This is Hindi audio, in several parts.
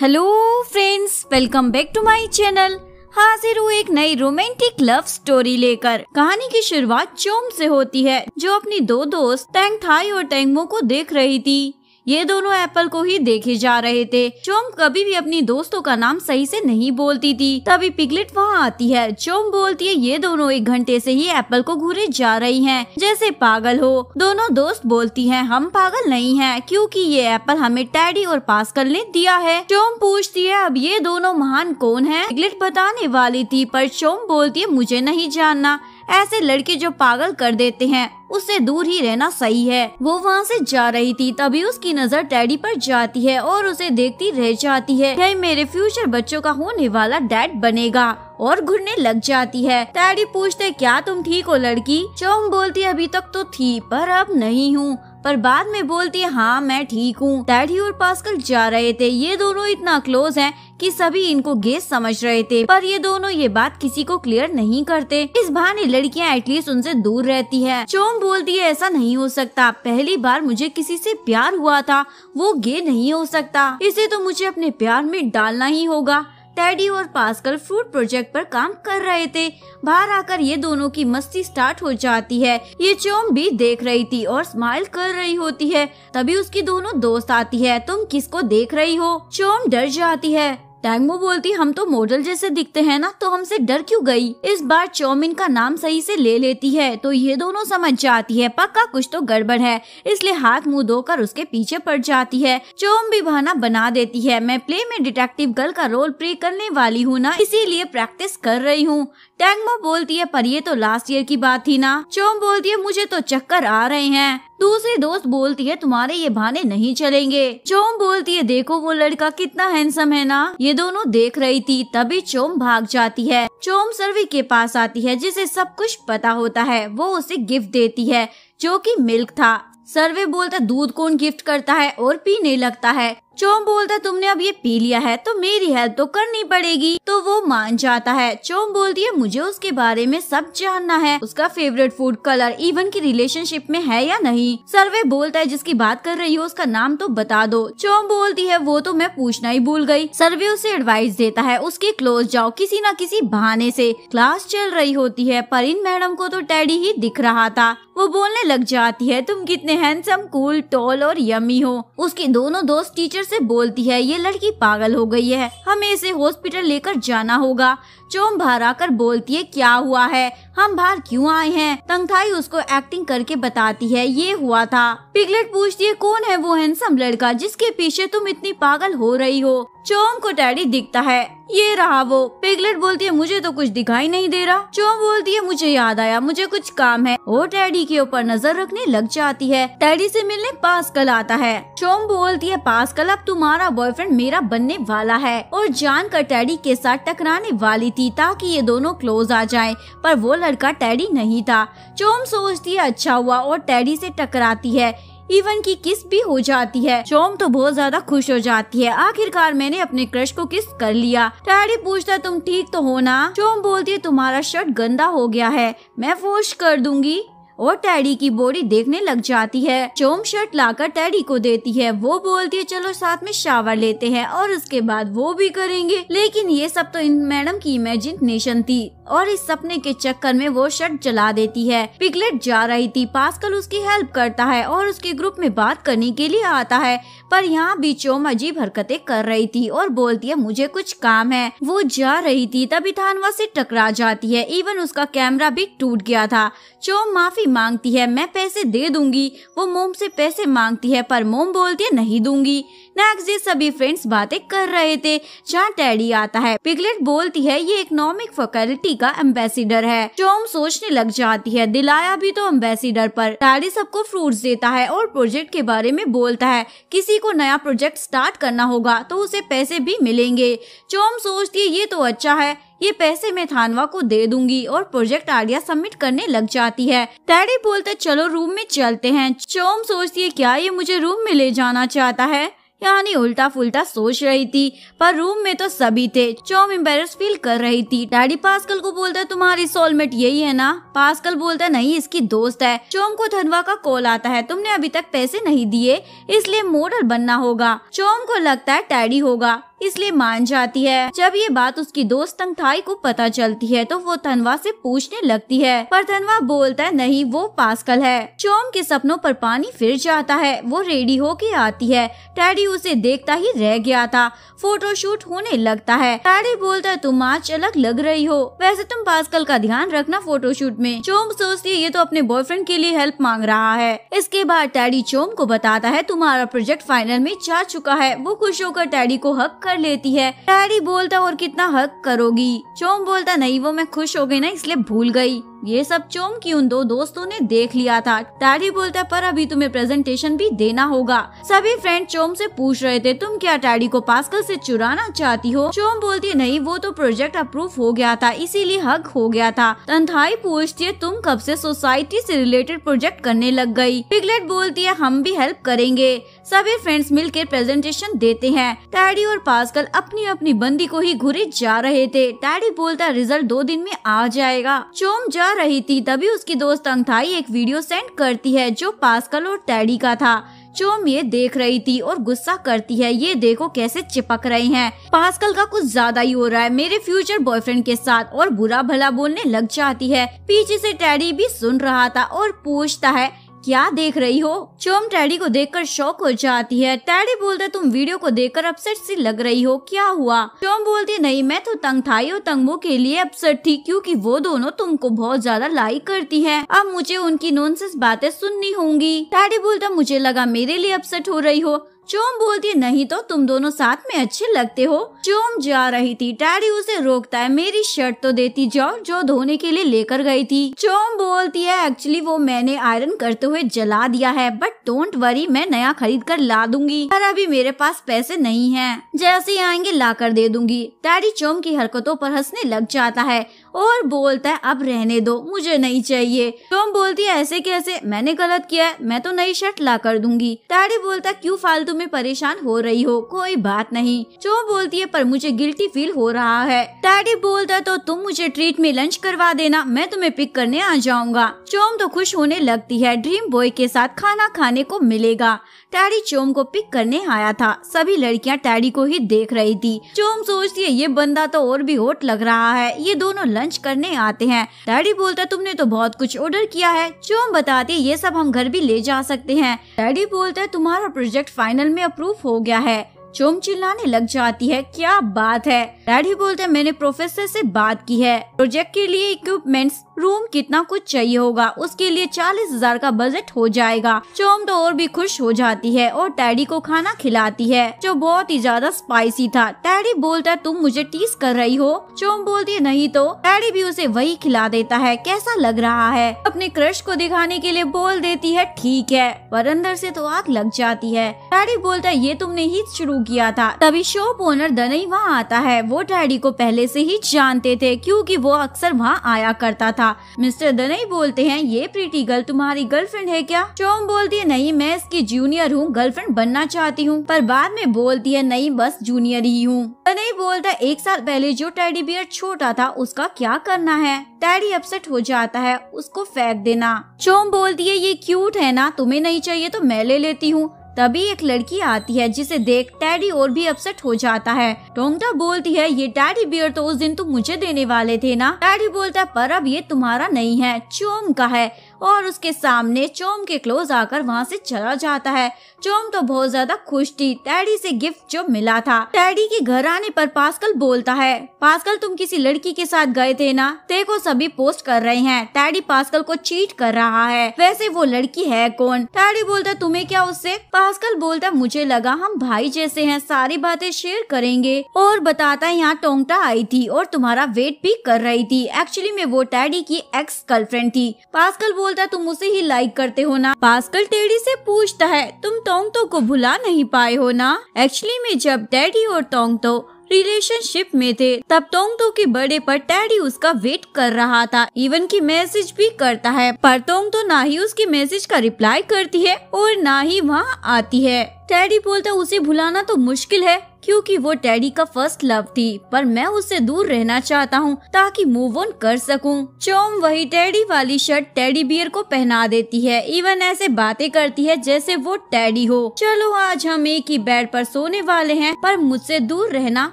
Hello friends welcome back to my channel हाजिर हूँ एक नई रोमांटिक लव स्टोरी लेकर कहानी की शुरुआत चोम से होती है जो अपनी दो दोस्त टैंग थाई और टैंगमो को देख रही थी ये दोनों एप्पल को ही देखे जा रहे थे चोम कभी भी अपनी दोस्तों का नाम सही से नहीं बोलती थी तभी पिगलेट वहाँ आती है चोम बोलती है ये दोनों एक घंटे से ही एप्पल को घूरे जा रही हैं जैसे पागल हो दोनों दोस्त बोलती हैं हम पागल नहीं हैं क्योंकि ये एप्पल हमें टैडी और पास्कल ने दिया है चोम पूछती है अब ये दोनों महान कौन है पिगलेट बताने वाली थी पर चोम बोलती है मुझे नहीं जानना ऐसे लड़के जो पागल कर देते हैं उससे दूर ही रहना सही है वो वहाँ से जा रही थी तभी उसकी नज़र डैडी पर जाती है और उसे देखती रह जाती है यही मेरे फ्यूचर बच्चों का होने वाला डैड बनेगा और घुरने लग जाती है डैडी पूछते क्या तुम ठीक हो लड़की चौम बोलती अभी तक तो थी पर अब नहीं हूँ पर बाद में बोलती है हाँ मैं ठीक हूँ डैडी और पास्कल जा रहे थे ये दोनों इतना क्लोज हैं कि सभी इनको गेस समझ रहे थे पर ये दोनों ये बात किसी को क्लियर नहीं करते इस बहाने लड़कियाँ एटलीस्ट उनसे दूर रहती है चोम बोलती है ऐसा नहीं हो सकता पहली बार मुझे किसी से प्यार हुआ था वो गे नहीं हो सकता इसे तो मुझे अपने प्यार में डालना ही होगा टैडी और पास्कल फ्रूट प्रोजेक्ट पर काम कर रहे थे बाहर आकर ये दोनों की मस्ती स्टार्ट हो जाती है ये चोम भी देख रही थी और स्माइल कर रही होती है तभी उसकी दोनों दोस्त आती है तुम किसको देख रही हो चोम डर जाती है टैंगमो बोलती हम तो मॉडल जैसे दिखते हैं ना तो हमसे डर क्यों गई इस बार चौमिन का नाम सही से ले लेती है तो ये दोनों समझ जाती है पक्का कुछ तो गड़बड़ है इसलिए हाथ मुंह धोकर उसके पीछे पड़ जाती है चोम भी बहाना बना देती है मैं प्ले में डिटेक्टिव गर्ल का रोल प्ले करने वाली हूँ ना इसीलिए प्रैक्टिस कर रही हूँ टैंगमो बोलती है पर ये तो लास्ट ईयर की बात थी ना चोम बोलती है मुझे तो चक्कर आ रहे हैं दूसरी दोस्त बोलती है तुम्हारे ये बहाने नहीं चलेंगे चोम बोलती है देखो वो लड़का कितना हैंडसम है ना ये दोनों देख रही थी तभी चोम भाग जाती है चोम सर्वी के पास आती है जिसे सब कुछ पता होता है वो उसे गिफ्ट देती है जो की मिल्क था सर्वे बोलता दूध कौन गिफ्ट करता है और पीने लगता है चोम बोलता है तुमने अब ये पी लिया है तो मेरी हेल्प तो करनी पड़ेगी तो वो मान जाता है चोम बोलती है मुझे उसके बारे में सब जानना है उसका फेवरेट फूड कलर इवन की रिलेशनशिप में है या नहीं सर्वे बोलता है जिसकी बात कर रही हो उसका नाम तो बता दो चोम बोलती है वो तो मैं पूछना ही भूल गयी सर्वे उसे एडवाइस देता है उसके क्लोज जाओ किसी न किसी बहाने ऐसी क्लास चल रही होती है इन मैडम को तो टैडी ही दिख रहा था वो बोलने लग जाती है तुम कितने हैंडसम कूल टॉल और यमी हो उसके दोनों दोस्त टीचर उससे बोलती है ये लड़की पागल हो गई है हमें इसे हॉस्पिटल लेकर जाना होगा चोम बाहर आकर बोलती है क्या हुआ है हम बाहर क्यों आए हैं तंगथाई उसको एक्टिंग करके बताती है ये हुआ था पिगलेट पूछती है कौन है वो हैंडसम लड़का जिसके पीछे तुम इतनी पागल हो रही हो चोम को टैडी दिखता है ये रहा वो पिगलेट बोलती है मुझे तो कुछ दिखाई नहीं दे रहा चो बोलती है मुझे याद आया मुझे कुछ काम है वो टैडी के ऊपर नजर रखने लग जाती है टैडी से मिलने पास्कल आता है चोम बोलती है पास्कल अब तुम्हारा बॉयफ्रेंड मेरा बनने वाला है और जान कर टैडी के साथ टकराने वाली थी ताकि ये दोनों क्लोज आ जाए पर वो लड़का टैडी नहीं था चोम सोचती है अच्छा हुआ और टैडी से टकराती है इवन की किस भी हो जाती है चोम तो बहुत ज्यादा खुश हो जाती है आखिरकार मैंने अपने क्रश को किस कर लिया डैडी पूछता तुम ठीक तो हो ना शोम बोलती है तुम्हारा शर्ट गंदा हो गया है मैं वॉश कर दूंगी और टैडी की बॉडी देखने लग जाती है चोम शर्ट लाकर टैडी को देती है वो बोलती है चलो साथ में शावर लेते हैं और उसके बाद वो भी करेंगे लेकिन ये सब तो इन मैडम की इमेजिनेशन थी और इस सपने के चक्कर में वो शर्ट जला देती है पिगलेट जा रही थी पास्कल उसकी हेल्प करता है और उसके ग्रुप में बात करने के लिए आता है पर यहाँ चोम अजीब हरकते कर रही थी और बोलती है मुझे कुछ काम है वो जा रही थी तभी थानवा से टकरा जाती है इवन उसका कैमरा भी टूट गया था चोम माफी मांगती है मैं पैसे दे दूंगी वो मोम से पैसे मांगती है पर मोम बोलती है नहीं दूंगी नेक्स्ट डे सभी फ्रेंड्स बातें कर रहे थे जहाँ टैडी आता है पिगलेट बोलती है ये इकोनॉमिक फैकल्टी का एम्बेसिडर है टॉम सोचने लग जाती है दिलाया भी तो एम्बेसिडर पर टैडी सबको फ्रूट्स देता है और प्रोजेक्ट के बारे में बोलता है किसी को नया प्रोजेक्ट स्टार्ट करना होगा तो उसे पैसे भी मिलेंगे चोम सोचती है ये तो अच्छा है ये पैसे मैं थानवा को दे दूंगी और प्रोजेक्ट आइडिया सबमिट करने लग जाती है टैडी बोलते चलो रूम में चलते हैं चोम सोचती है क्या ये मुझे रूम में ले जाना चाहता है यानी उल्टा फुलटा सोच रही थी पर रूम में तो सभी थे चौम एम्बेस फील कर रही थी डैडी पास्कल को बोलता है तुम्हारी सोलमेट यही है ना पास्कल बोलता है नहीं इसकी दोस्त है चौम को धनवा का कॉल आता है तुमने अभी तक पैसे नहीं दिए इसलिए मॉडल बनना होगा चौम को लगता है टैडी होगा इसलिए मान जाती है जब ये बात उसकी दोस्त तंगथाई को पता चलती है तो वो धनवा से पूछने लगती है पर धनवा बोलता है नहीं वो पास्कल है चोम के सपनों पर पानी फिर जाता है वो रेडी होके आती है टैडी उसे देखता ही रह गया था फोटोशूट होने लगता है टैडी बोलता है तुम आज अलग लग रही हो वैसे तुम पास्कल का ध्यान रखना फोटोशूट में चोम सोचती है ये तो अपने बॉयफ्रेंड के लिए हेल्प मांग रहा है इसके बाद टैडी चोम को बताता है तुम्हारा प्रोजेक्ट फाइनल में जा चुका है वो खुश होकर टैडी को हक कर लेती है डैडी बोलता और कितना हक करोगी चोम बोलता नहीं वो मैं खुश हो गई ना इसलिए भूल गई ये सब चोम की उन दो दोस्तों ने देख लिया था टैडी बोलता पर अभी तुम्हें प्रेजेंटेशन भी देना होगा सभी फ्रेंड चोम से पूछ रहे थे तुम क्या टैडी को पास्कल से चुराना चाहती हो चोम बोलती है नहीं वो तो प्रोजेक्ट अप्रूव हो गया था इसीलिए हक हो गया था तंथाई पूछती है तुम कब से सोसाइटी से रिलेटेड प्रोजेक्ट करने लग गई पिगलेट बोलती है हम भी हेल्प करेंगे सभी फ्रेंड्स मिलकर प्रेजेंटेशन देते हैं टैडी और पास्कल अपनी अपनी बंदी को ही घुरे जा रहे थे टैडी बोलता रिजल्ट दो दिन में आ जाएगा चोम जा रही थी तभी उसकी दोस्त अंगथाई एक वीडियो सेंड करती है जो पास्कल और टैडी का था चोम ये देख रही थी और गुस्सा करती है ये देखो कैसे चिपक रहे हैं पास्कल का कुछ ज्यादा ही हो रहा है मेरे फ्यूचर बॉयफ्रेंड के साथ और बुरा भला बोलने लग जाती है पीछे से टैडी भी सुन रहा था और पूछता है क्या देख रही हो चोम टैडी को देखकर शौक हो जाती है टैडी बोलते तुम वीडियो को देखकर अपसेट सी लग रही हो क्या हुआ चोम बोलती नहीं मैं तो तंग था और तंगमो के लिए अपसेट थी क्योंकि वो दोनों तुमको बहुत ज्यादा लाइक करती है अब मुझे उनकी नॉनसेंस बातें सुननी होंगी टैडी बोलता मुझे लगा मेरे लिए अपसेट हो रही हो चोम बोलती है नहीं तो तुम दोनों साथ में अच्छे लगते हो चोम जा रही थी टैडी उसे रोकता है मेरी शर्ट तो देती जाओ जो धोने के लिए लेकर गई थी चोम बोलती है एक्चुअली वो मैंने आयरन करते हुए जला दिया है बट डोंट वरी मैं नया खरीद कर ला दूंगी पर अभी मेरे पास पैसे नहीं है जैसे आएंगे ला कर दे दूंगी डैडी चोम की हरकतों पर हंसने लग जाता है और बोलता है अब रहने दो मुझे नहीं चाहिए टॉम तो बोलती है ऐसे कैसे मैंने गलत किया है मैं तो नई शर्ट ला कर दूंगी ताड़ी बोलता क्यों फालतू में परेशान हो रही हो कोई बात नहीं टॉम तो बोलती है पर मुझे गिल्टी फील हो रहा है ताड़ी बोलता तो तुम मुझे ट्रीट में लंच करवा देना मैं तुम्हें पिक करने आ जाऊंगा चोम तो खुश होने लगती है ड्रीम बॉय के साथ खाना खाने को मिलेगा टैडी चोम को पिक करने आया था सभी लड़कियां टैडी को ही देख रही थी चोम सोचती है ये बंदा तो और भी होट लग रहा है ये दोनों लंच करने आते हैं डैडी बोलता तुमने तो बहुत कुछ ऑर्डर किया है जो हम बताते ये सब हम घर भी ले जा सकते हैं डैडी बोलता है तुम्हारा प्रोजेक्ट फाइनल में अप्रूव हो गया है चोम चिल्लाने लग जाती है क्या बात है डैडी बोलते हैं मैंने प्रोफेसर से बात की है प्रोजेक्ट के लिए इक्विपमेंट्स रूम कितना कुछ चाहिए होगा उसके लिए चालीस हजार का बजट हो जाएगा चोम तो और भी खुश हो जाती है और टैडी को खाना खिलाती है जो बहुत ही ज्यादा स्पाइसी था टैडी बोलता है तुम मुझे टीस कर रही हो चोम बोलती है नहीं तो टैडी भी उसे वही खिला देता है कैसा लग रहा है अपने क्रश को दिखाने के लिए बोल देती है ठीक है पर अंदर से तो आग लग जाती है टैडी बोलता है ये तुमने ही शुरू किया था तभी शॉप ओनर दनई वहाँ आता है वो टैडी को पहले से ही जानते थे क्योंकि वो अक्सर वहाँ आया करता था था मिस्टर दनई बोलते हैं ये प्रीटी गर्ल तुम्हारी गर्लफ्रेंड है क्या चोम बोलती है नहीं मैं इसकी जूनियर हूँ गर्लफ्रेंड बनना चाहती हूँ पर बाद में बोलती है नहीं बस जूनियर ही हूँ दनई बोलता है एक साल पहले जो टैडी बियर छोटा था उसका क्या करना है टैडी अपसेट हो जाता है उसको फेंक देना चोम बोलती है ये क्यूट है ना तुम्हें नहीं चाहिए तो मैं ले लेती हूँ तभी एक लड़की आती है जिसे देख टैडी और भी अपसेट हो जाता है टोंगटा बोलती है ये टैडी बियर तो उस दिन तुम तो मुझे देने वाले थे ना टैडी बोलता है पर अब ये तुम्हारा नहीं है चोम का है और उसके सामने चोम के क्लोज आकर वहाँ से चला जाता है चोम तो बहुत ज्यादा खुश थी टैडी से गिफ्ट जो मिला था टैडी के घर आने पर पास्कल बोलता है पास्कल तुम किसी लड़की के साथ गए थे ना देखो सभी पोस्ट कर रहे हैं टैडी पास्कल को चीट कर रहा है वैसे वो लड़की है कौन टैडी बोलता तुम्हें क्या उससे पास्कल बोलता मुझे लगा हम भाई जैसे हैं सारी बातें शेयर करेंगे और बताता यहाँ टोंगटा आई थी और तुम्हारा वेट भी कर रही थी एक्चुअली में वो टैडी की एक्स गर्लफ्रेंड थी पास्कल बोल बोलता तुम उसे ही लाइक करते हो ना पास्कल टेडी से पूछता है तुम टोंगटो को भुला नहीं पाए हो ना एक्चुअली में जब डैडी और टोंगटो रिलेशनशिप में थे तब टोंगटो के बर्थडे पर टैडी उसका वेट कर रहा था इवन की मैसेज भी करता है पर टोंगटो ना ही उसकी मैसेज का रिप्लाई करती है और ना ही वहाँ आती है टैडी बोलता उसे भुलाना तो मुश्किल है क्योंकि वो टैडी का फर्स्ट लव थी पर मैं उससे दूर रहना चाहता हूँ ताकि मूव ऑन कर सकूँ चोम वही टैडी वाली शर्ट टैडी बियर को पहना देती है इवन ऐसे बातें करती है जैसे वो टैडी हो चलो आज हम एक ही बेड पर सोने वाले हैं पर मुझसे दूर रहना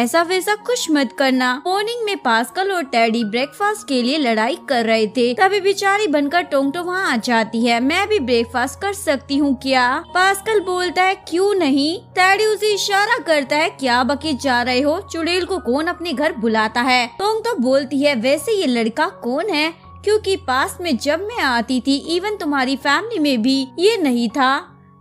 ऐसा वैसा कुछ मत करना मॉर्निंग में पास्कल और टैडी ब्रेकफास्ट के लिए लड़ाई कर रहे थे तभी बेचारी बनकर टोंगटो वहाँ आ जाती है मैं भी ब्रेकफास्ट कर सकती हूँ क्या पास्कल बोलता है क्यूँ नहीं टैडी उसे इशारा करता है क्या बके जा रहे हो चुड़ैल को कौन अपने घर बुलाता है टोंग तो बोलती है वैसे ये लड़का कौन है क्योंकि पास में जब मैं आती थी इवन तुम्हारी फैमिली में भी ये नहीं था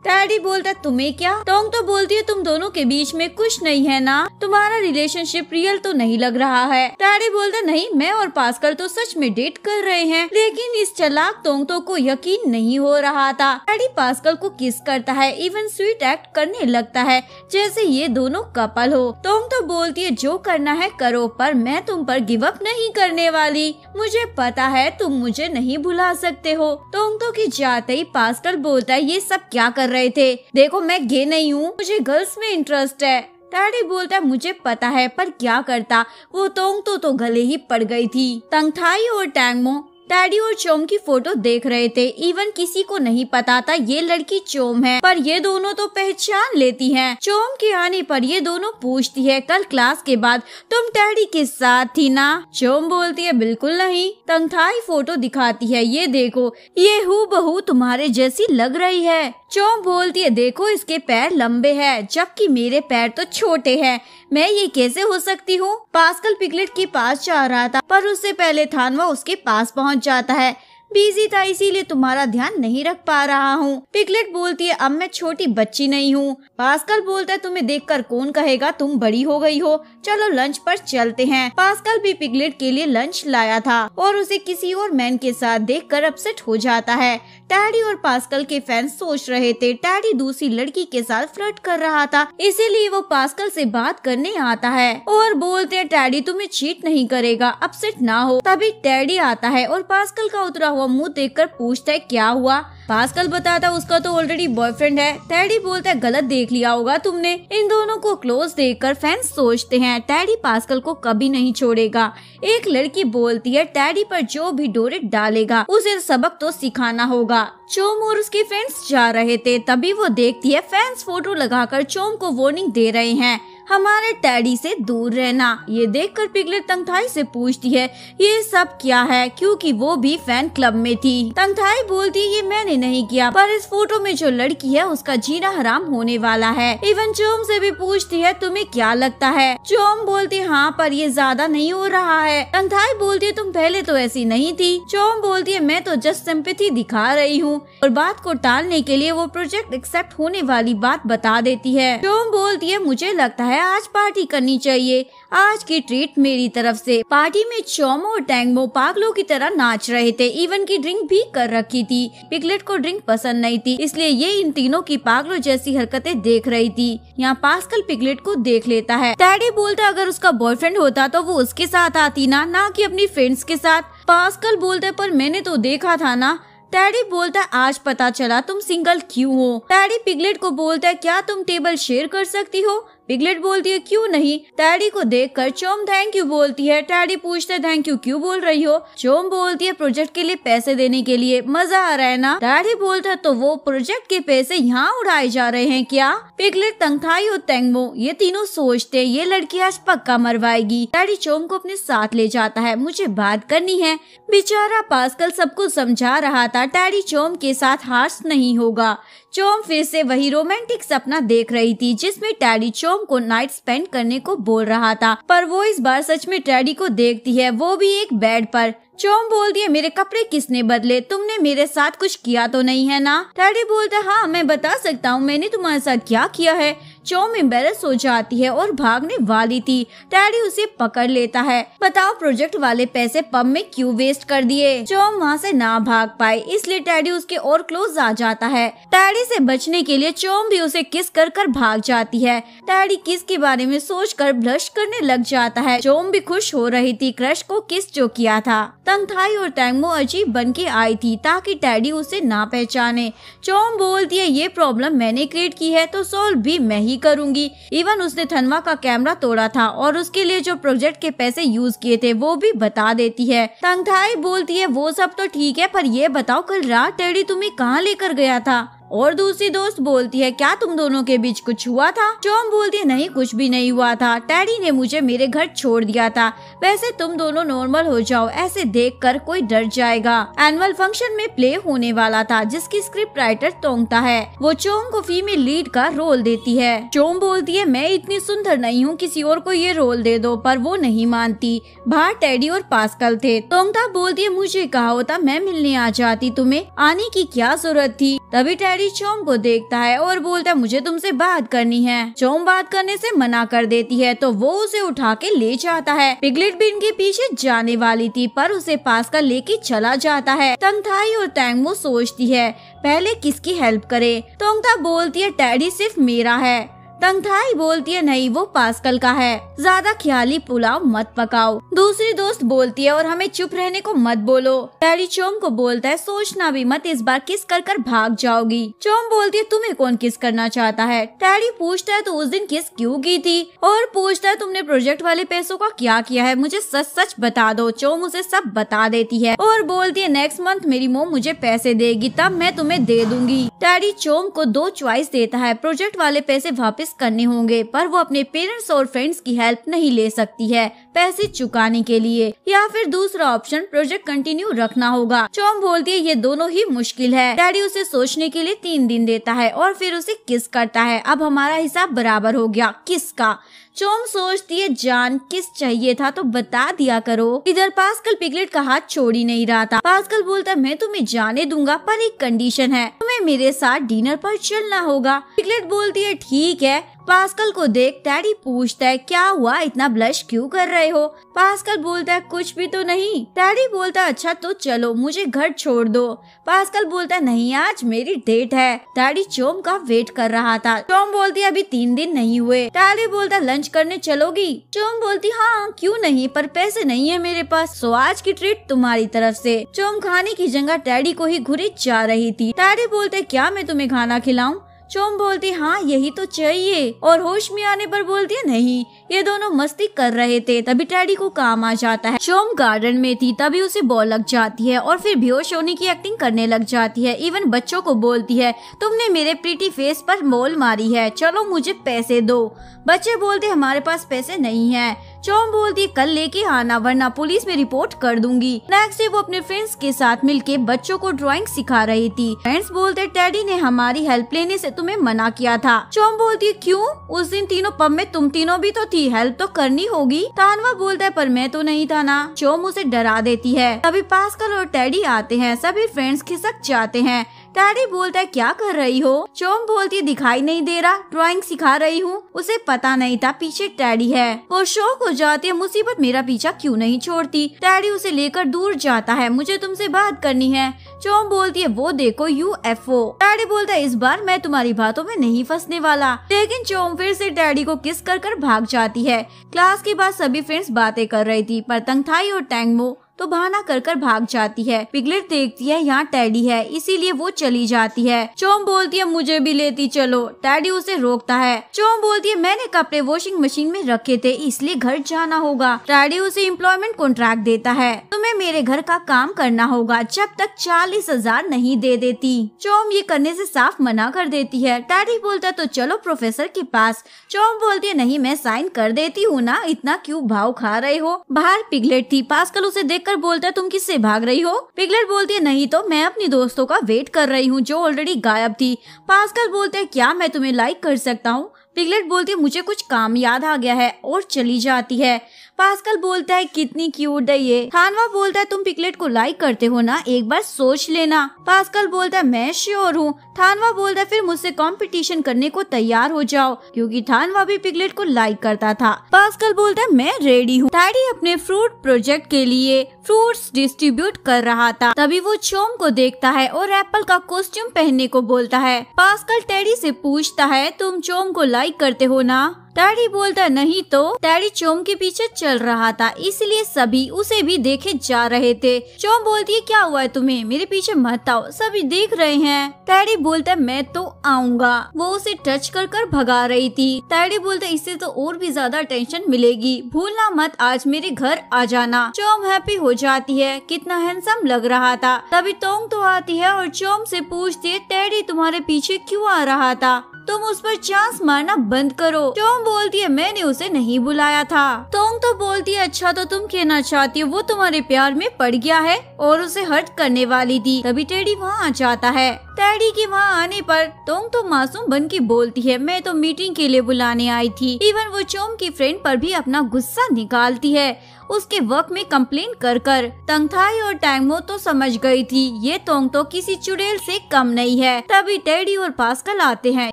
डैडी बोलता तुम्हें क्या टोंग तो बोलती है तुम दोनों के बीच में कुछ नहीं है ना तुम्हारा रिलेशनशिप रियल तो नहीं लग रहा है डैडी बोलता नहीं मैं और पास्कल तो सच में डेट कर रहे हैं लेकिन इस चलाक तो को यकीन नहीं हो रहा था डैडी पास्कल को किस करता है इवन स्वीट एक्ट करने लगता है जैसे ये दोनों कपल हो तो बोलती है जो करना है करो पर मैं तुम पर गिव अप नहीं करने वाली मुझे पता है तुम मुझे नहीं भुला सकते हो तो की जाते ही पास्कल बोलता है ये सब क्या कर रहे थे देखो मैं गे नहीं हूँ मुझे गर्ल्स में इंटरेस्ट है डैडी बोलता मुझे पता है पर क्या करता वो तोंग तो तो गले ही पड़ गई थी तंगथाई और टैंगमो डैडी और चोम की फोटो देख रहे थे इवन किसी को नहीं पता था ये लड़की चोम है पर ये दोनों तो पहचान लेती हैं। चोम के आने पर ये दोनों पूछती है कल क्लास के बाद तुम डैडी के साथ थी ना चोम बोलती है बिल्कुल नहीं तंगथाई फोटो दिखाती है ये देखो ये हु बहू तुम्हारे जैसी लग रही है चौंप बोलती है देखो इसके पैर लंबे हैं जबकि मेरे पैर तो छोटे हैं मैं ये कैसे हो सकती हूँ पास्कल पिकलेट के पास जा रहा था पर उससे पहले थानवा उसके पास पहुँच जाता है बिजी था इसीलिए तुम्हारा ध्यान नहीं रख पा रहा हूँ पिकलेट बोलती है अब मैं छोटी बच्ची नहीं हूँ पास्कल बोलता है तुम्हें देखकर कौन कहेगा तुम बड़ी हो गई हो चलो लंच पर चलते हैं पास्कल भी पिकलेट के लिए लंच लाया था और उसे किसी और मैन के साथ देखकर अपसेट हो जाता है टैडी और पास्कल के फैंस सोच रहे थे टैडी दूसरी लड़की के साथ फ्लर्ट कर रहा था इसीलिए वो पास्कल से बात करने आता है और बोलते हैं टैडी तुम्हें चीट नहीं करेगा अपसेट ना हो तभी टैडी आता है और पास्कल का उतरा हुआ मुंह देखकर पूछता है क्या हुआ पास्कल बताता उसका तो ऑलरेडी बॉयफ्रेंड है टैडी बोलता है गलत देख लिया होगा तुमने इन दोनों को क्लोज देखकर फैंस सोचते हैं टैडी पास्कल को कभी नहीं छोड़ेगा एक लड़की बोलती है टैडी पर जो भी डोरे डालेगा उसे सबक तो सिखाना होगा चोम और उसके फ्रेंड्स जा रहे थे तभी वो देखती है फैंस फोटो लगाकर चोम को वार्निंग दे रहे हैं हमारे टैडी से दूर रहना ये देखकर पिगलेट तंगथाई से पूछती है ये सब क्या है क्योंकि वो भी फैन क्लब में थी तंगथाई बोलती ये मैंने नहीं किया पर इस फोटो में जो लड़की है उसका जीना हराम होने वाला है इवन चोम से भी पूछती है तुम्हें क्या लगता है चोम बोलती हाँ पर ये ज्यादा नहीं हो रहा है तंगथाई बोलती है तुम पहले तो ऐसी नहीं थी चोम बोलती है मैं तो जस्ट सिंपथी दिखा रही हूँ और बात को टालने के लिए वो प्रोजेक्ट एक्सेप्ट होने वाली बात बता देती है चोम बोलती है मुझे लगता है है आज पार्टी करनी चाहिए आज की ट्रीट मेरी तरफ से पार्टी में चोमो और टैंगमो पागलों की तरह नाच रहे थे इवन की ड्रिंक भी कर रखी थी पिकलेट को ड्रिंक पसंद नहीं थी इसलिए ये इन तीनों की पागलों जैसी हरकतें देख रही थी यहाँ पास्कल पिकलेट को देख लेता है डैडी बोलता अगर उसका बॉयफ्रेंड होता तो वो उसके साथ आती ना ना कि अपनी फ्रेंड्स के साथ पास्कल बोलते पर मैंने तो देखा था ना डैडी बोलता है आज पता चला तुम सिंगल क्यों हो डैडी पिगलेट को बोलता है क्या तुम टेबल शेयर कर सकती हो पिगलेट बोलती है क्यों नहीं टैडी को देख कर चोम थैंक यू बोलती है टैडी पूछता है थैंक यू क्यों बोल रही हो चोम बोलती है प्रोजेक्ट के लिए पैसे देने के लिए मजा आ रहा है ना डैडी बोलता है तो वो प्रोजेक्ट के पैसे यहाँ उड़ाए जा रहे हैं क्या पिगलेट तंगथाई और तेंगमो ये तीनों सोचते ये लड़की आज पक्का मरवाएगी डैडी चोम को अपने साथ ले जाता है मुझे बात करनी है बेचारा पास सबको समझा रहा था डैडी चोम के साथ हार्स नहीं होगा चोम फिर से वही रोमांटिक सपना देख रही थी जिसमें टैडी चोम को नाइट स्पेंड करने को बोल रहा था पर वो इस बार सच में टैडी को देखती है वो भी एक बेड पर चोम बोल दिए मेरे कपड़े किसने बदले तुमने मेरे साथ कुछ किया तो नहीं है ना टैडी बोलता हाँ मैं बता सकता हूँ मैंने तुम्हारे साथ क्या किया है चौम एम्बेरस हो जाती है और भागने वाली थी डैडी उसे पकड़ लेता है बताओ प्रोजेक्ट वाले पैसे पब में क्यों वेस्ट कर दिए चौम वहाँ से ना भाग पाए इसलिए डैडी उसके और क्लोज आ जाता है डैडी से बचने के लिए चौम भी उसे किस कर कर भाग जाती है डैडी किस के बारे में सोच कर ब्लश करने लग जाता है चौम भी खुश हो रही थी क्रश को किस जो किया था तंगथाई और टैंगमो अजीब बन के आई थी ताकि डैडी उसे ना पहचाने चौम बोलती है ये प्रॉब्लम मैंने क्रिएट की है तो सोल्व भी मैं ही नहीं करूंगी इवन उसने थनवा का कैमरा तोड़ा था और उसके लिए जो प्रोजेक्ट के पैसे यूज किए थे वो भी बता देती है तंगथाई बोलती है वो सब तो ठीक है पर ये बताओ कल रात टेडी तुम्हें कहाँ लेकर गया था और दूसरी दोस्त बोलती है क्या तुम दोनों के बीच कुछ हुआ था चोम बोलती है नहीं कुछ भी नहीं हुआ था टैडी ने मुझे मेरे घर छोड़ दिया था वैसे तुम दोनों नॉर्मल हो जाओ ऐसे देख कर कोई डर जाएगा एनुअल फंक्शन में प्ले होने वाला था जिसकी स्क्रिप्ट राइटर तोंगता है वो चोम को फीमेल लीड का रोल देती है चोम बोलती है मैं इतनी सुंदर नहीं हूँ किसी और को ये रोल दे दो पर वो नहीं मानती बाहर टैडी और पास्कल थे तोंगता बोलती है मुझे कहा होता मैं मिलने आ जाती तुम्हें आने की क्या जरूरत थी तभी टैडी डैडी चोम को देखता है और बोलता है मुझे तुमसे बात करनी है चोम बात करने से मना कर देती है तो वो उसे उठा के ले जाता है पिगलेट भी इनके पीछे जाने वाली थी पर उसे पास का लेके चला जाता है तंगथाई और वो सोचती है पहले किसकी हेल्प करे तोंगता बोलती है टैडी सिर्फ मेरा है तंगथाई बोलती है नहीं वो पास्कल का है ज्यादा ख्याली पुलाव मत पकाओ दूसरी दोस्त बोलती है और हमें चुप रहने को मत बोलो डैडी चोम को बोलता है सोचना भी मत इस बार किस कर कर भाग जाओगी चोम बोलती है तुम्हें कौन किस करना चाहता है डैडी पूछता है तो उस दिन किस क्यों की थी और पूछता है तुमने प्रोजेक्ट वाले पैसों का क्या किया है मुझे सच सच बता दो चोम उसे सब बता देती है और बोलती है नेक्स्ट मंथ मेरी मोम मुझे पैसे देगी तब मैं तुम्हें दे दूंगी डैडी चोम को दो च्वाइस देता है प्रोजेक्ट वाले पैसे वापस वापस करने होंगे पर वो अपने पेरेंट्स और फ्रेंड्स की हेल्प नहीं ले सकती है पैसे चुकाने के लिए या फिर दूसरा ऑप्शन प्रोजेक्ट कंटिन्यू रखना होगा चौम बोलती है ये दोनों ही मुश्किल है डैडी उसे सोचने के लिए तीन दिन देता है और फिर उसे किस करता है अब हमारा हिसाब बराबर हो गया किस का चोम सोचती है जान किस चाहिए था तो बता दिया करो इधर पास्कल पिगलेट का हाथ छोड़ ही नहीं रहा था पास्कल बोलता मैं तुम्हें जाने दूंगा पर एक कंडीशन है तुम्हें मेरे साथ डिनर पर चलना होगा पिगलेट बोलती है ठीक है पास्कल को देख डैडी पूछता है क्या हुआ इतना ब्लश क्यों कर रहे हो पास्कल बोलता है कुछ भी तो नहीं डैडी बोलता है अच्छा तो चलो मुझे घर छोड़ दो पास्कल बोलता है नहीं आज मेरी डेट है डैडी चोम का वेट कर रहा था चोम बोलती अभी तीन दिन नहीं हुए डैडी बोलता लंच करने चलोगी चोम बोलती हाँ क्यूँ नहीं पर पैसे नहीं है मेरे पास सो आज की ट्रीट तुम्हारी तरफ ऐसी चोम खाने की जगह डैडी को ही घुरी जा रही थी डैडी बोलते क्या मैं तुम्हें खाना खिलाऊँ चोम बोलती हाँ यही तो चाहिए और होश में आने पर बोलती नहीं ये दोनों मस्ती कर रहे थे तभी टैडी को काम आ जाता है शोम गार्डन में थी तभी उसे बॉल लग जाती है और फिर बेहोश होने की एक्टिंग करने लग जाती है इवन बच्चों को बोलती है तुमने मेरे प्रीटी फेस पर मोल मारी है चलो मुझे पैसे दो बच्चे बोलते हमारे पास पैसे नहीं है चौम बोलती कल लेके आना वरना पुलिस में रिपोर्ट कर दूंगी नेक्स्ट डे वो अपने फ्रेंड्स के साथ मिलके बच्चों को ड्राइंग सिखा रही थी फ्रेंड्स बोलते टैडी ने हमारी हेल्प लेने से तुम्हें मना किया था चौम बोलती क्यों उस दिन तीनों पब में तुम तीनों भी तो की हेल्प तो करनी होगी तानवा बोलता है पर मैं तो नहीं था ना चोम उसे डरा देती है तभी पास्कल और टेडी आते हैं सभी फ्रेंड्स खिसक जाते हैं डैडी बोलता है क्या कर रही हो चोम बोलती दिखाई नहीं दे रहा ड्राइंग सिखा रही हूँ उसे पता नहीं था पीछे डैडी है वो शौक हो जाती है मुसीबत मेरा पीछा क्यों नहीं छोड़ती डैडी उसे लेकर दूर जाता है मुझे तुमसे बात करनी है चोम बोलती है वो देखो यू एफ ओ डैडी बोलता है इस बार मैं तुम्हारी बातों में नहीं फंसने वाला लेकिन चोम फिर से डैडी को किस कर कर भाग जाती है क्लास के बाद सभी फ्रेंड्स बातें कर रही थी पर तंगथाई और टैंगमो तो बहाना कर कर भाग जाती है पिगलेट देखती है यहाँ टैडी है इसीलिए वो चली जाती है चोम बोलती है मुझे भी लेती चलो टैडी उसे रोकता है चोम बोलती है मैंने कपड़े वॉशिंग मशीन में रखे थे इसलिए घर जाना होगा टैडी उसे इम्प्लॉयमेंट कॉन्ट्रैक्ट देता है तुम्हें मेरे घर का काम करना होगा जब तक चालीस हजार नहीं दे देती चोम ये करने से साफ मना कर देती है टैडी बोलता है तो चलो प्रोफेसर के पास चोम बोलती है नहीं मैं साइन कर देती हूँ ना इतना क्यों भाव खा रहे हो बाहर पिगलेट थी पास्कल उसे देख देखकर बोलता है तुम किससे भाग रही हो पिगलेट बोलती है नहीं तो मैं अपनी दोस्तों का वेट कर रही हूँ जो ऑलरेडी गायब थी पास्कल बोलते हैं क्या मैं तुम्हें लाइक कर सकता हूँ पिगलेट बोलती है मुझे कुछ काम याद आ गया है और चली जाती है पास्कल बोलता है कितनी क्यूट है ये थानवा बोलता है तुम पिकलेट को लाइक करते हो ना एक बार सोच लेना पास्कल बोलता है मैं श्योर हूँ थानवा बोलता है फिर मुझसे कंपटीशन करने को तैयार हो जाओ क्योंकि थानवा भी पिकलेट को लाइक करता था पास्कल बोलता है मैं रेडी हूँ डैडी अपने फ्रूट प्रोजेक्ट के लिए फ्रूट्स डिस्ट्रीब्यूट कर रहा था तभी वो चोम को देखता है और एप्पल का कॉस्ट्यूम पहनने को बोलता है पास्कल टेडी से पूछता है तुम चोम को लाइक करते हो ना टैडी बोलता नहीं तो डैडी चोम के पीछे चल रहा था इसलिए सभी उसे भी देखे जा रहे थे चोम बोलती है क्या हुआ है तुम्हें मेरे पीछे मत आओ सभी देख रहे हैं डैडी बोलता मैं तो आऊंगा वो उसे टच कर कर भगा रही थी डैडी बोलता इससे तो और भी ज्यादा टेंशन मिलेगी भूलना मत आज मेरे घर आ जाना चोम हैप्पी हो जाती है कितना हैंडसम लग रहा था तभी तोंग तो आती है और चोम से पूछती है टैडी तुम्हारे पीछे क्यों आ रहा था तुम उस पर चांस मारना बंद करो टॉम बोलती है मैंने उसे नहीं बुलाया था तोंग तो बोलती है अच्छा तो तुम कहना चाहती हो वो तुम्हारे प्यार में पड़ गया है और उसे हर्ट करने वाली थी तभी टेडी वहाँ आ जाता है टैडी के वहाँ आने पर तोंग तो मासूम बन के बोलती है मैं तो मीटिंग के लिए बुलाने आई थी इवन वो चोम की फ्रेंड पर भी अपना गुस्सा निकालती है उसके वक्त में कम्प्लेन कर कर तंगथाई और टैंगमो तो समझ गई थी ये तोंग तो किसी चुड़ैल से कम नहीं है तभी टैडी और पास्कल आते हैं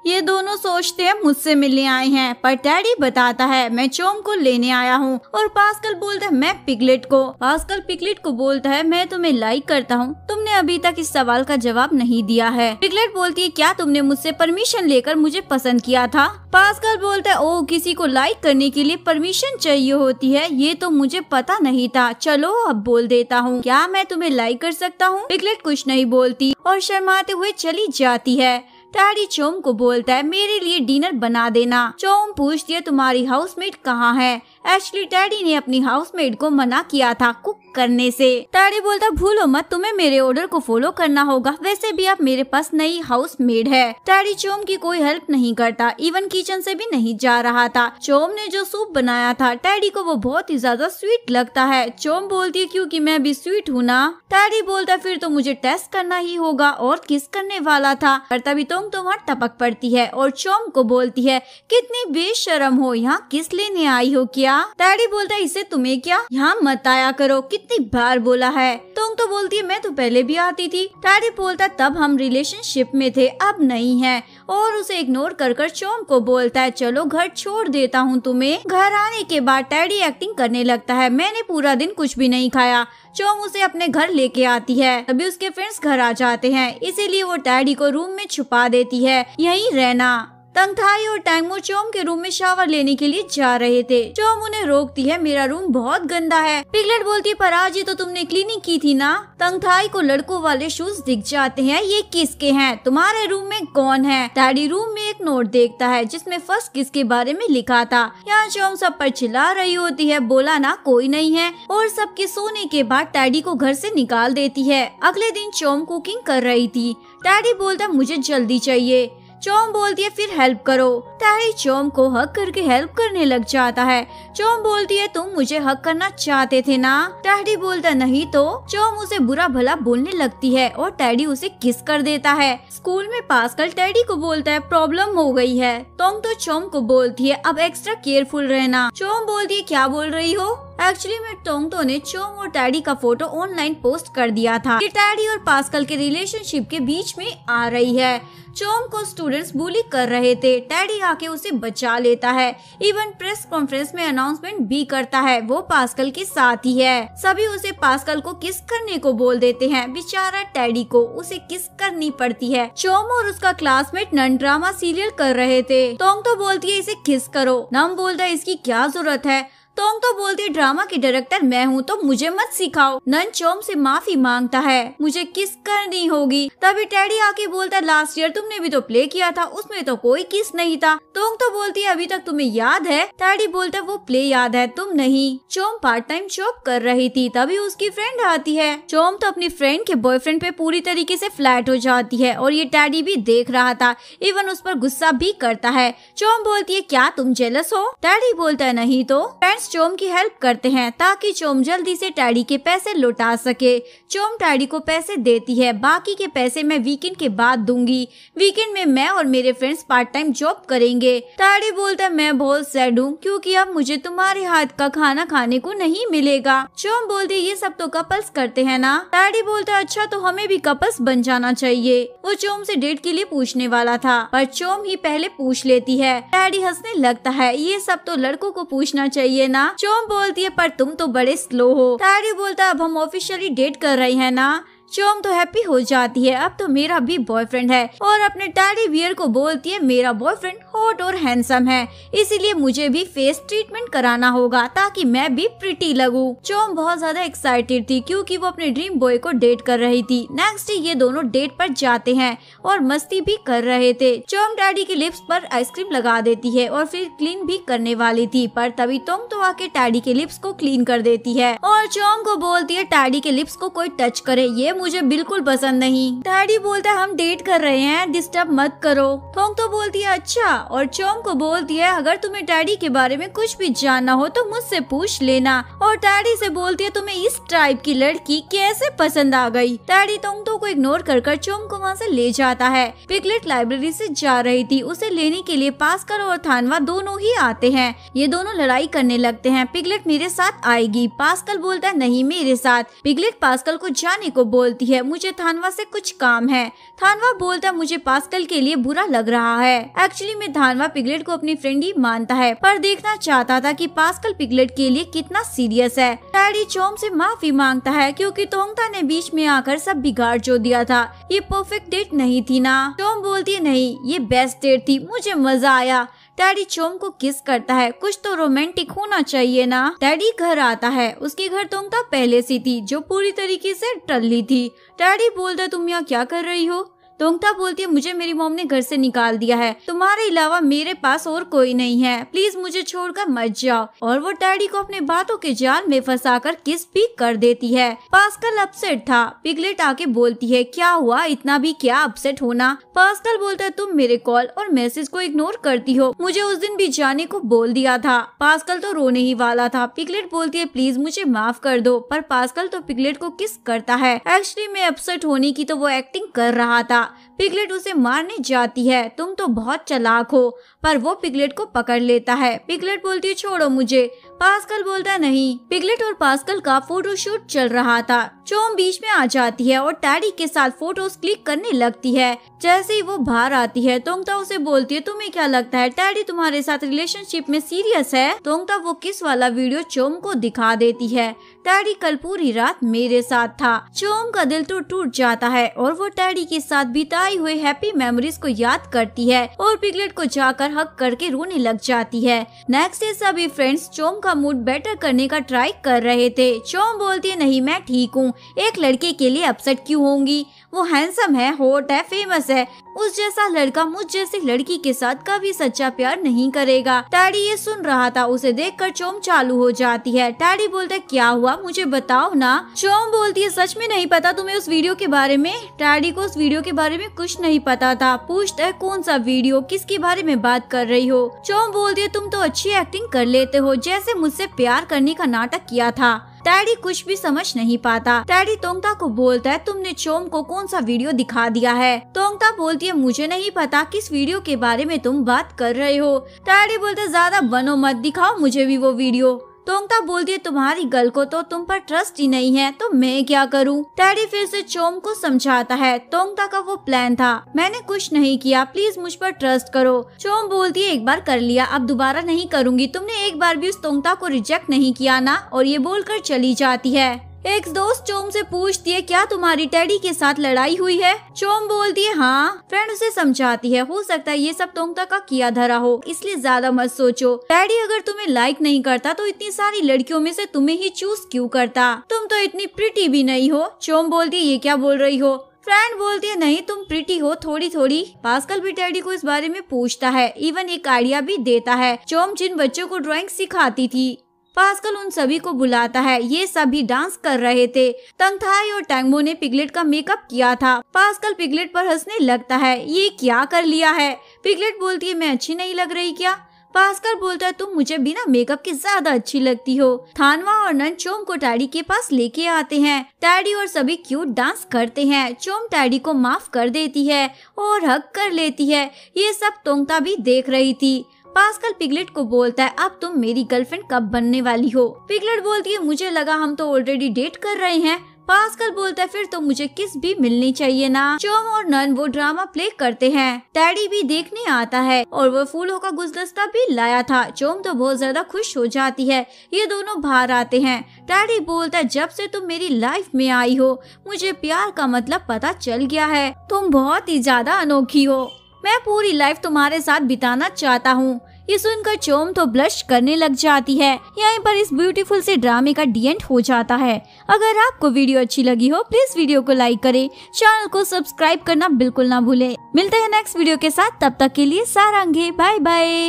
ये दोनों सोचते हैं मुझसे मिलने आए हैं पर टैडी बताता है मैं चोंग को लेने आया हूँ और पास्कल बोलता है मैं पिगलेट को पास्कल पिगलेट को बोलता है मैं तुम्हें लाइक करता हूँ तुमने अभी तक इस सवाल का जवाब नहीं दिया है पिगलेट बोलती है क्या तुमने मुझसे परमिशन लेकर मुझे पसंद किया था पास्कल बोलता है ओ किसी को लाइक करने के लिए परमिशन चाहिए होती है ये तो मुझे मुझे पता नहीं था चलो अब बोल देता हूँ क्या मैं तुम्हें लाइक कर सकता हूँ पिकलेट कुछ नहीं बोलती और शर्माते हुए चली जाती है टैडी चोम को बोलता है मेरे लिए डिनर बना देना चोम पूछती है तुम्हारी हाउसमेट कहाँ है एक्चुअली टैडी ने अपनी हाउसमेट को मना किया था कुक करने से ताड़ी बोलता भूलो मत तुम्हें मेरे ऑर्डर को फॉलो करना होगा वैसे भी अब मेरे पास नई हाउस मेड है ताड़ी चोम की कोई हेल्प नहीं करता इवन किचन से भी नहीं जा रहा था चोम ने जो सूप बनाया था टैडी को वो बहुत ही ज्यादा स्वीट लगता है चोम बोलती है क्योंकि मैं भी स्वीट हूँ ना टैडी बोलता फिर तो मुझे टेस्ट करना ही होगा और किस करने वाला था पर तभी तुम तो वहाँ टपक पड़ती है और चोम को बोलती है कितनी बेशरम हो यहाँ किस लेने आई हो क्या टैडी बोलता है इसे तुम्हें क्या यहाँ मत आया करो कि कितनी बार बोला है तोंग तो बोलती है मैं तो पहले भी आती थी टाडी बोलता तब हम रिलेशनशिप में थे अब नहीं है और उसे इग्नोर कर कर चोम को बोलता है चलो घर छोड़ देता हूँ तुम्हें घर आने के बाद टैडी एक्टिंग करने लगता है मैंने पूरा दिन कुछ भी नहीं खाया चोम उसे अपने घर लेके आती है तभी उसके फ्रेंड्स घर आ जाते हैं इसीलिए वो टैडी को रूम में छुपा देती है यही रहना तंग थाई और टैंगमो चोम के रूम में शावर लेने के लिए जा रहे थे चोम उन्हें रोकती है मेरा रूम बहुत गंदा है पिगलेट बोलती है पराजी तो तुमने क्लीनिंग की थी ना तंग थाई को लड़कों वाले शूज दिख जाते हैं ये किसके हैं तुम्हारे रूम में कौन है डैडी रूम में एक नोट देखता है जिसमे फर्स्ट किसके बारे में लिखा था यहाँ चोम सब पर चिल्ला रही होती है बोला ना कोई नहीं है और सबके सोने के बाद टैडी को घर से निकाल देती है अगले दिन चोम कुकिंग कर रही थी डैडी बोलता मुझे जल्दी चाहिए चोम बोलती है फिर हेल्प करो तारी चोम को हक करके हेल्प करने लग जाता है चोम बोलती है तुम मुझे हक करना चाहते थे ना टैडी बोलता नहीं तो चोम उसे बुरा भला बोलने लगती है और टैडी उसे किस कर देता है स्कूल में पास्कल टैडी को बोलता है प्रॉब्लम हो गई है तोंग तो चोम को बोलती है अब एक्स्ट्रा केयरफुल रहना चोम बोलती है क्या बोल रही हो एक्चुअली में तो ने चोम और टैडी का फोटो ऑनलाइन पोस्ट कर दिया था कि टैडी और पास्कल के रिलेशनशिप के बीच में आ रही है चोंग को स्टूडेंट्स बुली कर रहे थे टैडी आके उसे बचा लेता है इवन प्रेस कॉन्फ्रेंस में अनाउंसमेंट भी करता है वो पास्कल के साथ ही है सभी उसे पास्कल को किस करने को बोल देते हैं बेचारा टैडी को उसे किस करनी पड़ती है चोम और उसका क्लासमेट नन ड्रामा सीरियल कर रहे थे तोंग तो बोलती है इसे किस करो नम बोलता है इसकी क्या जरूरत है तोंग तो बोलती ड्रामा की डायरेक्टर मैं हूँ तो मुझे मत सिखाओ नन चोम से माफी मांगता है मुझे किस करनी होगी तभी टैडी आके बोलता है लास्ट ईयर तुमने भी तो प्ले किया था उसमें तो कोई किस नहीं था तोंग तो बोलती है अभी तक तुम्हें याद है टैडी बोलता है वो प्ले याद है तुम नहीं चोम पार्ट टाइम जॉब कर रही थी तभी उसकी फ्रेंड आती है चोम तो अपनी फ्रेंड के बॉयफ्रेंड पे पूरी तरीके ऐसी फ्लैट हो जाती है और ये टैडी भी देख रहा था इवन उस पर गुस्सा भी करता है चोम बोलती है क्या तुम जेलस हो टैडी बोलता है नहीं तो एस चोम की हेल्प करते हैं ताकि चोम जल्दी से टैडी के पैसे लौटा सके चोम टैडी को पैसे देती है बाकी के पैसे मैं वीकेंड के बाद दूंगी वीकेंड में मैं और मेरे फ्रेंड्स पार्ट टाइम जॉब करेंगे टैडी बोलता है मैं बहुत सैड हूँ क्योंकि अब मुझे तुम्हारे हाथ का खाना खाने को नहीं मिलेगा चोम बोलती ये सब तो कपल्स करते हैं ना टैडी बोलता अच्छा तो हमें भी कपल्स बन जाना चाहिए वो चोम से डेट के लिए पूछने वाला था पर चोम ही पहले पूछ लेती है टैडी हंसने लगता है ये सब तो लड़कों को पूछना चाहिए ना चोम बोलती है पर तुम तो बड़े स्लो हो तायरी बोलता अब हम ऑफिशियली डेट कर रहे हैं ना चोम तो हैप्पी हो जाती है अब तो मेरा भी बॉयफ्रेंड है और अपने टैडी बियर को बोलती है मेरा बॉयफ्रेंड हॉट और हैंडसम है इसीलिए मुझे भी फेस ट्रीटमेंट कराना होगा ताकि मैं भी प्रिटी लगूं। चोम बहुत ज्यादा एक्साइटेड थी क्योंकि वो अपने ड्रीम बॉय को डेट कर रही थी नेक्स्ट डे ये दोनों डेट पर जाते हैं और मस्ती भी कर रहे थे चोम डैडी के लिप्स पर आइसक्रीम लगा देती है और फिर क्लीन भी करने वाली थी पर तभी तोंग तो आके टैडी के लिप्स को क्लीन कर देती है और चोम को बोलती है टैडी के लिप्स को कोई टच करे ये मुझे बिल्कुल पसंद नहीं डैडी बोलता हम डेट कर रहे हैं डिस्टर्ब मत करो थोंग तो बोलती है अच्छा और चोंग को बोलती है अगर तुम्हें डैडी के बारे में कुछ भी जानना हो तो मुझसे पूछ लेना और डैडी से बोलती है तुम्हें इस टाइप की लड़की कैसे पसंद आ गई डैडी तोंग तो को इग्नोर कर कर चोंग को वहाँ ऐसी ले जाता है पिकलेट लाइब्रेरी ऐसी जा रही थी उसे लेने के लिए पास्कर और थानवा दोनों ही आते हैं ये दोनों लड़ाई करने लगते हैं पिगलेट मेरे साथ आएगी पास्कल बोलता है नहीं मेरे साथ पिगलेट पास्कल को जाने को बोल बोलती है मुझे थानवा से कुछ काम है थानवा बोलता मुझे पास्कल के लिए बुरा लग रहा है एक्चुअली में थानवा पिगलेट को अपनी फ्रेंड ही मानता है पर देखना चाहता था कि पास्कल पिगलेट के लिए कितना सीरियस है डैडी चोम से माफी मांगता है क्योंकि तोंगता ने बीच में आकर सब बिगाड़ जो दिया था ये परफेक्ट डेट नहीं थी ना टोम बोलती नहीं ये बेस्ट डेट थी मुझे मजा आया डैडी चोम को किस करता है कुछ तो रोमांटिक होना चाहिए ना डैडी घर आता है उसके घर तोंगता पहले से थी जो पूरी तरीके से टल्ली थी डैडी बोलता तुम यहाँ क्या कर रही हो टोंगता बोलती है मुझे मेरी मोम ने घर से निकाल दिया है तुम्हारे अलावा मेरे पास और कोई नहीं है प्लीज मुझे छोड़कर मत जाओ और वो डैडी को अपने बातों के जाल में फंसा कर किस भी कर देती है पास्कल अपसेट था पिगलेट आके बोलती है क्या हुआ इतना भी क्या अपसेट होना पास्कल बोलता है तुम मेरे कॉल और मैसेज को इग्नोर करती हो मुझे उस दिन भी जाने को बोल दिया था पास्कल तो रोने ही वाला था पिगलेट बोलती है प्लीज मुझे माफ कर दो पर पास्कल तो पिगलेट को किस करता है एक्चुअली में अपसेट होने की तो वो एक्टिंग कर रहा था पिगलेट उसे मारने जाती है तुम तो बहुत चलाक हो पर वो पिगलेट को पकड़ लेता है पिगलेट बोलती है छोड़ो मुझे पास्कल बोलता नहीं पिगलेट और पास्कल का फोटो शूट चल रहा था चोम बीच में आ जाती है और टैडी के साथ फोटोज क्लिक करने लगती है जैसे ही वो बाहर आती है तोंगता उसे बोलती है तुम्हें क्या लगता है टैडी तुम्हारे साथ रिलेशनशिप में सीरियस है तोंगता वो किस वाला वीडियो चोम को दिखा देती है टैडी कल पूरी रात मेरे साथ था चोम का दिल तो टूट जाता है और वो टैडी के साथ बिताई हुई हैप्पी मेमोरीज को याद करती है और पिगलेट को जाकर हक करके रोने लग जाती है नेक्स्ट डे सभी फ्रेंड्स चोम का मूड बेटर करने का ट्राई कर रहे थे चोम बोलती है नहीं मैं ठीक हूँ एक लड़के के लिए अपसेट क्यूँ होंगी वो हैंडसम है हॉट है फेमस है उस जैसा लड़का मुझ जैसी लड़की के साथ कभी सच्चा प्यार नहीं करेगा टैडी ये सुन रहा था उसे देखकर चोम चालू हो जाती है टैडी बोलते क्या हुआ मुझे बताओ ना चोम बोलती है सच में नहीं पता तुम्हें उस वीडियो के बारे में टैडी को उस वीडियो के बारे में कुछ नहीं पता था पूछता है कौन सा वीडियो किसके बारे में बात बात कर रही हो चोम बोल दिया तुम तो अच्छी एक्टिंग कर लेते हो जैसे मुझसे प्यार करने का नाटक किया था टैडी कुछ भी समझ नहीं पाता टैडी तोंगता को बोलता है तुमने चोम को कौन सा वीडियो दिखा दिया है तोंगता बोलती है मुझे नहीं पता किस वीडियो के बारे में तुम बात कर रहे हो टैडी बोलते ज्यादा बनो मत दिखाओ मुझे भी वो वीडियो टोंगता तो बोलती बोल तुम्हारी गल को तो तुम पर ट्रस्ट ही नहीं है तो मैं क्या करूं? टैडी फिर से चोम को समझाता है तोंगता का वो प्लान था मैंने कुछ नहीं किया प्लीज मुझ पर ट्रस्ट करो चोम बोलती है एक बार कर लिया अब दोबारा नहीं करूंगी तुमने एक बार भी उस तोंगता को रिजेक्ट नहीं किया ना और ये बोलकर चली जाती है एक दोस्त चोम से पूछती है क्या तुम्हारी टैडी के साथ लड़ाई हुई है चोम बोलती है हाँ फ्रेंड उसे समझाती है हो सकता है ये सब तोंगता का किया धरा हो इसलिए ज्यादा मत सोचो टैडी अगर तुम्हें लाइक नहीं करता तो इतनी सारी लड़कियों में से तुम्हें ही चूज क्यों करता तुम तो इतनी प्रिटी भी नहीं हो चोम बोलती है ये क्या बोल रही हो फ्रेंड बोलती है नहीं तुम प्रिटी हो थोड़ी थोड़ी पास्कल भी टैडी को इस बारे में पूछता है इवन एक आइडिया भी देता है चोम जिन बच्चों को ड्राइंग सिखाती थी पास्कल उन सभी को बुलाता है ये सभी डांस कर रहे थे तंगथाई और टैंगो ने पिगलेट का मेकअप किया था पास्कल पिगलेट पर हंसने लगता है ये क्या कर लिया है पिगलेट बोलती है मैं अच्छी नहीं लग रही क्या पास्कल बोलता है तुम मुझे बिना मेकअप के ज्यादा अच्छी लगती हो थानवा और नन चोम को टैडी के पास लेके आते हैं टैडी और सभी क्यूट डांस करते हैं चोम टैडी को माफ कर देती है और हक कर लेती है ये सब तोंगता भी देख रही थी पास्कल पिगलेट को बोलता है अब तुम मेरी गर्लफ्रेंड कब बनने वाली हो पिगलेट बोलती है मुझे लगा हम तो ऑलरेडी डेट कर रहे हैं पास्कल बोलता है फिर तो मुझे किस भी मिलनी चाहिए ना चोम और नन वो ड्रामा प्ले करते हैं डैडी भी देखने आता है और वो फूलों का गुलदस्ता भी लाया था चोम तो बहुत ज्यादा खुश हो जाती है ये दोनों बाहर आते हैं डैडी बोलता है जब से तुम मेरी लाइफ में आई हो मुझे प्यार का मतलब पता चल गया है तुम बहुत ही ज्यादा अनोखी हो मैं पूरी लाइफ तुम्हारे साथ बिताना चाहता हूँ ये सुनकर चोम तो ब्लश करने लग जाती है यहीं पर इस ब्यूटीफुल से ड्रामे का डी एंड हो जाता है अगर आपको वीडियो अच्छी लगी हो प्लीज वीडियो को लाइक करें चैनल को सब्सक्राइब करना बिल्कुल ना भूले मिलते हैं नेक्स्ट वीडियो के साथ तब तक के लिए सारंगे बाय बाय